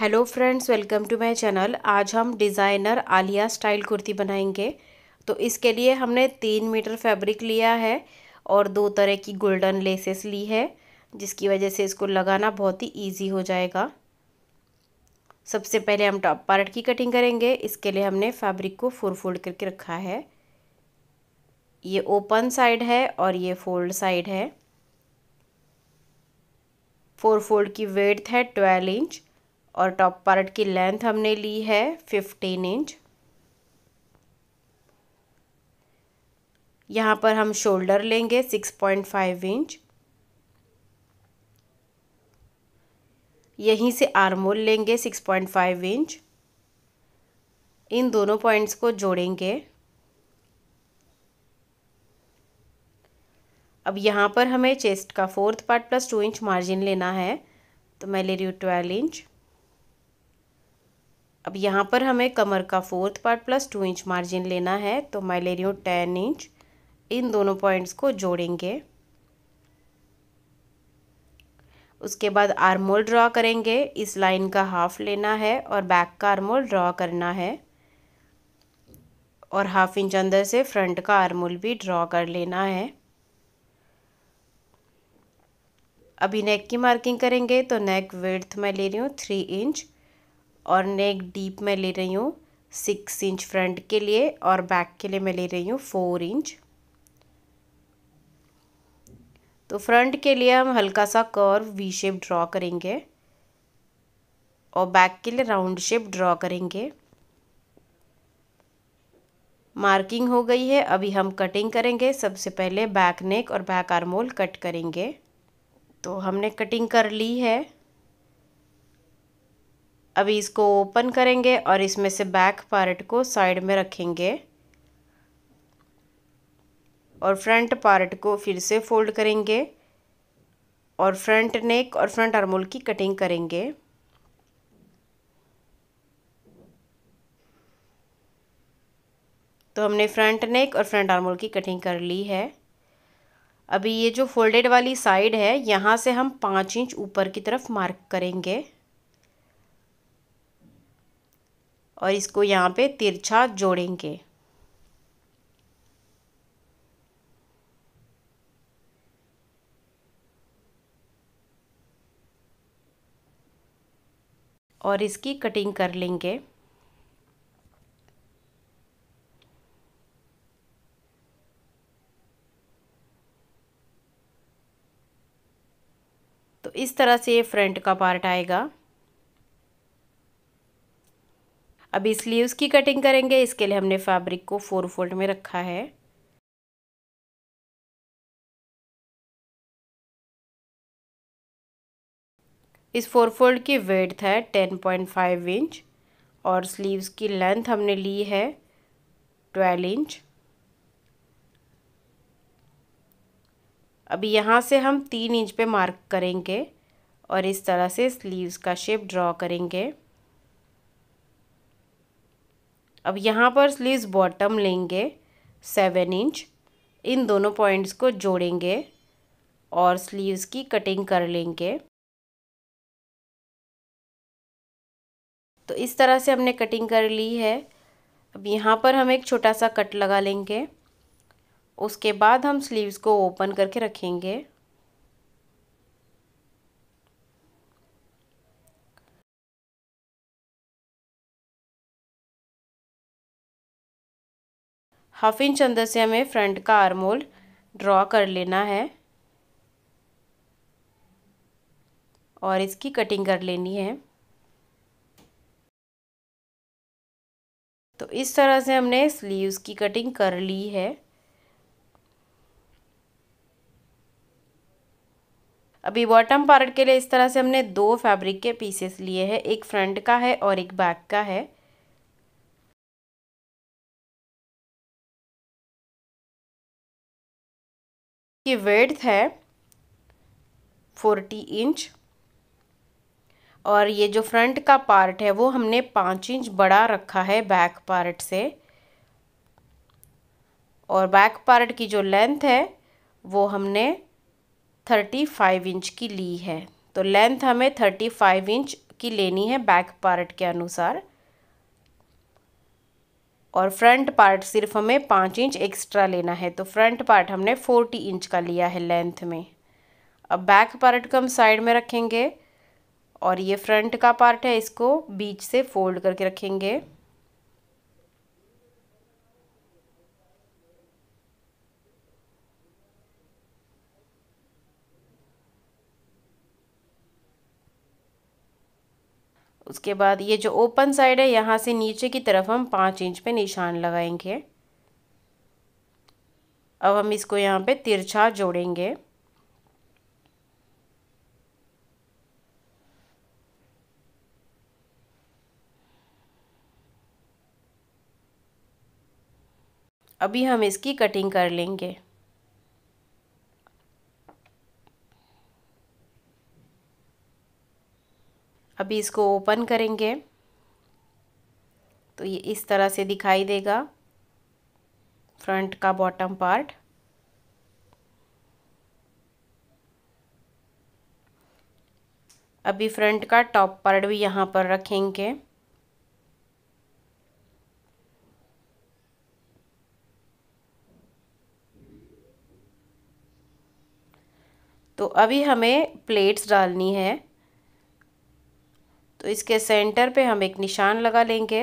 hello friends welcome to my channel आज हम designer Alia style kurti बनाएंगे तो इसके लिए हमने तीन मीटर फैब्रिक लिया है और दो तरह की गोल्डन लेसेस ली है जिसकी वजह से इसको लगाना बहुत ही इजी हो जाएगा सबसे पहले हम टॉप पार्ट की कटिंग करेंगे इसके लिए हमने फैब्रिक को फोर फोल्ड करके रखा है ये ओपन साइड है और ये फोल्ड साइड है फोर फोल्ड की वेथ है ट्वेल्व इंच और टॉप पार्ट की लेंथ हमने ली है फिफ्टीन इंच यहाँ पर हम शोल्डर लेंगे सिक्स पॉइंट फाइव इंच यहीं से आर्मोल लेंगे सिक्स पॉइंट फाइव इंच इन दोनों पॉइंट्स को जोड़ेंगे अब यहाँ पर हमें चेस्ट का fourth part plus two inch margin लेना है तो मैं ले रही हूँ ट्वेल्व इंच अब यहाँ पर हमें कमर का fourth part plus two inch margin लेना है तो मैं ले रही हूँ टेन इंच इन दोनों पॉइंट्स को जोड़ेंगे उसके बाद आर्मोल ड्रॉ करेंगे इस लाइन का हाफ लेना है और बैक का आर्मोल ड्रॉ करना है और हाफ इंच अंदर से फ्रंट का आर्मोल भी ड्रॉ कर लेना है अभी नेक की मार्किंग करेंगे तो नेक विड्थ मैं ले रही हूँ थ्री इंच और नेक डीप में ले रही हूँ सिक्स इंच फ्रंट के लिए और बैक के लिए मैं ले रही हूँ फोर इंच तो फ्रंट के लिए हम हल्का सा कर्व वी शेप ड्रॉ करेंगे और बैक के लिए राउंड शेप ड्रॉ करेंगे मार्किंग हो गई है अभी हम कटिंग करेंगे सबसे पहले बैक नेक और बैक आर्मोल कट करेंगे तो हमने कटिंग कर ली है अभी इसको ओपन करेंगे और इसमें से बैक पार्ट को साइड में रखेंगे और फ्रंट पार्ट को फिर से फोल्ड करेंगे और फ्रंट नेक और फ्रंट आर्मोल की कटिंग करेंगे तो हमने फ्रंट नेक और फ्रंट आर्मोल की कटिंग कर ली है अभी ये जो फोल्डेड वाली साइड है यहाँ से हम पाँच इंच ऊपर की तरफ मार्क करेंगे और इसको यहाँ पे तिरछा जोड़ेंगे और इसकी कटिंग कर लेंगे तो इस तरह से ये फ्रंट का पार्ट आएगा अभी स्लीव्स की कटिंग करेंगे इसके लिए हमने फैब्रिक को फोर फोल्ड में रखा है इस फोर फोल्ड की वेड्थ है टेन पॉइंट फाइव इंच और स्लीव्स की लेंथ हमने ली है ट्वेल्व इंच अभी यहाँ से हम तीन इंच पे मार्क करेंगे और इस तरह से स्लीव्स का शेप ड्रॉ करेंगे अब यहाँ पर स्लीव बॉटम लेंगे सेवन इंच इन दोनों पॉइंट्स को जोड़ेंगे और स्लीव्स की कटिंग कर लेंगे तो इस तरह से हमने कटिंग कर ली है अब यहाँ पर हम एक छोटा सा कट लगा लेंगे उसके बाद हम स्लीव्स को ओपन करके रखेंगे हाफ इंच अंदर से हमें फ्रंट का आर्म होल ड्रॉ कर लेना है और इसकी कटिंग कर लेनी है तो इस तरह से हमने स्लीव्स की कटिंग कर ली है अभी बॉटम पार्ट के लिए इस तरह से हमने दो फैब्रिक के पीसेस लिए हैं एक फ्रंट का है और एक बैक का है ये वेड्थ है फोर्टी इंच और ये जो फ्रंट का पार्ट है वो हमने पाँच इंच बड़ा रखा है बैक पार्ट से और बैक पार्ट की जो लेंथ है वो हमने थर्टी फाइव इंच की ली है तो लेंथ हमें थर्टी फाइव इंच की लेनी है बैक पार्ट के अनुसार और फ्रंट पार्ट सिर्फ हमें पाँच इंच एक्स्ट्रा लेना है तो फ्रंट पार्ट हमने फोर्टी इंच का लिया है लेंथ में अब बैक पार्ट को हम साइड में रखेंगे और ये फ्रंट का पार्ट है इसको बीच से फोल्ड करके रखेंगे उसके बाद ये जो ओपन साइड है यहाँ से नीचे की तरफ हम पाँच इंच पे निशान लगाएंगे अब हम इसको यहाँ पे तिरछा जोड़ेंगे अभी हम इसकी कटिंग कर लेंगे अभी इसको ओपन करेंगे तो ये इस तरह से दिखाई देगा फ्रंट का बॉटम पार्ट अभी फ्रंट का टॉप पार्ट भी यहाँ पर रखेंगे तो अभी हमें प्लेट्स डालनी है तो इसके सेंटर पे हम एक निशान लगा लेंगे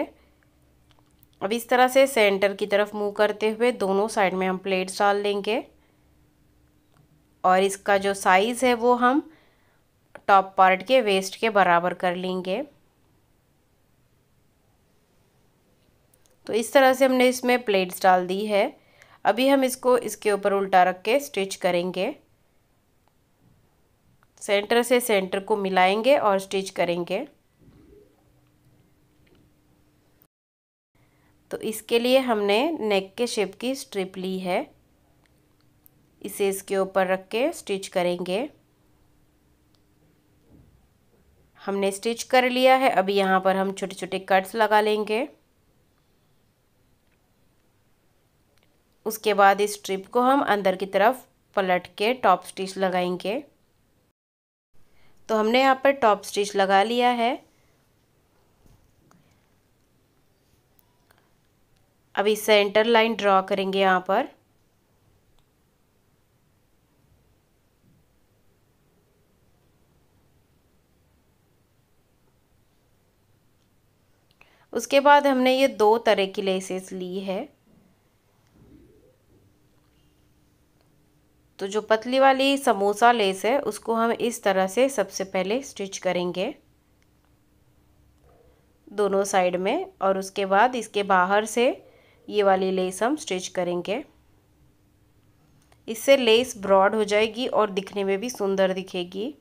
अब इस तरह से सेंटर की तरफ मूव करते हुए दोनों साइड में हम प्लेट्स डाल लेंगे और इसका जो साइज़ है वो हम टॉप पार्ट के वेस्ट के बराबर कर लेंगे तो इस तरह से हमने इसमें प्लेट्स डाल दी है अभी हम इसको इसके ऊपर उल्टा रख के स्टिच करेंगे सेंटर से सेंटर को मिलाएंगे और स्टिच करेंगे तो इसके लिए हमने नेक के शेप की स्ट्रिप ली है इसे इसके ऊपर रख के स्टिच करेंगे हमने स्टिच कर लिया है अभी यहाँ पर हम छोटे छोटे कट्स लगा लेंगे उसके बाद इस स्ट्रिप को हम अंदर की तरफ पलट के टॉप स्टिच लगाएंगे तो हमने यहाँ पर टॉप स्टिच लगा लिया है अभी सेंटर लाइन ड्रॉ करेंगे यहाँ पर उसके बाद हमने ये दो तरह की लेसेस ली है तो जो पतली वाली समोसा लेस है उसको हम इस तरह से सबसे पहले स्टिच करेंगे दोनों साइड में और उसके बाद इसके बाहर से ये वाली लेस हम स्टिच करेंगे इससे लेस ब्रॉड हो जाएगी और दिखने में भी सुंदर दिखेगी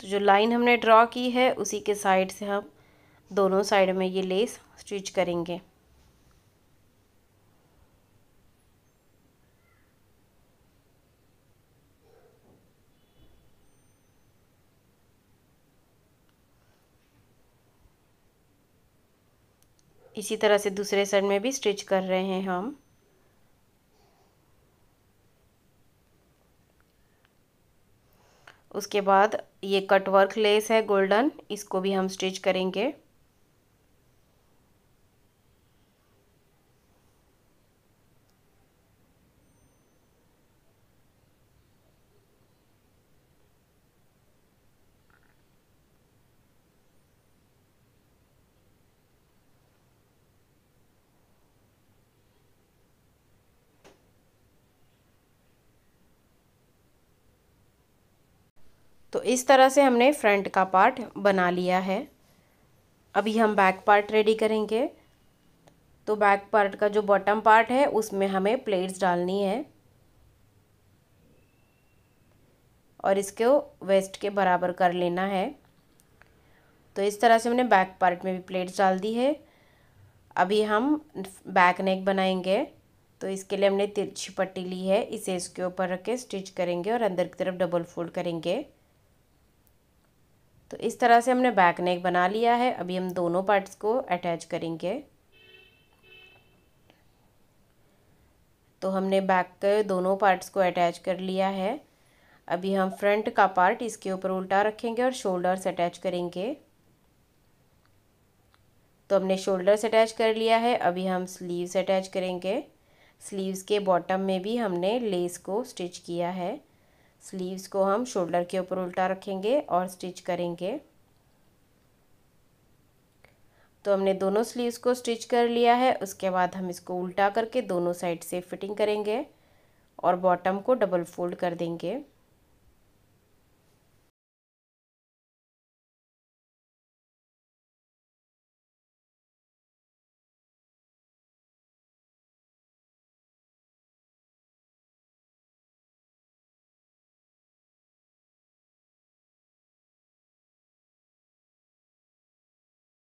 तो जो लाइन हमने ड्रॉ की है उसी के साइड से हम दोनों साइड में ये लेस स्टिच करेंगे इसी तरह से दूसरे साइड में भी स्टिच कर रहे हैं हम उसके बाद ये कट वर्क लेस है गोल्डन इसको भी हम स्टिच करेंगे तो इस तरह से हमने फ्रंट का पार्ट बना लिया है अभी हम बैक पार्ट रेडी करेंगे तो बैक पार्ट का जो बॉटम पार्ट है उसमें हमें प्लेट्स डालनी है और इसको वेस्ट के बराबर कर लेना है तो इस तरह से हमने बैक पार्ट में भी प्लेट्स डाल दी है अभी हम बैक नेक बनाएंगे तो इसके लिए हमने तिरछी पट्टी ली है इसे इसके ऊपर रख के स्टिच करेंगे और अंदर की तरफ डबल फोल्ड करेंगे तो इस तरह से हमने बैक नेक बना लिया है अभी हम दोनों पार्ट्स को अटैच करेंगे तो हमने बैक के दोनों पार्ट्स को अटैच कर लिया है अभी हम फ्रंट का पार्ट इसके ऊपर उल्टा रखेंगे और शोल्डर्स अटैच करेंगे तो हमने शोल्डर्स अटैच कर लिया है अभी हम स्लीव्स अटैच करेंगे स्लीव्स के बॉटम में भी हमने लेस को स्टिच किया है स्लीव्स को हम शोल्डर के ऊपर उल्टा रखेंगे और स्टिच करेंगे तो हमने दोनों स्लीव्स को स्टिच कर लिया है उसके बाद हम इसको उल्टा करके दोनों साइड से फिटिंग करेंगे और बॉटम को डबल फोल्ड कर देंगे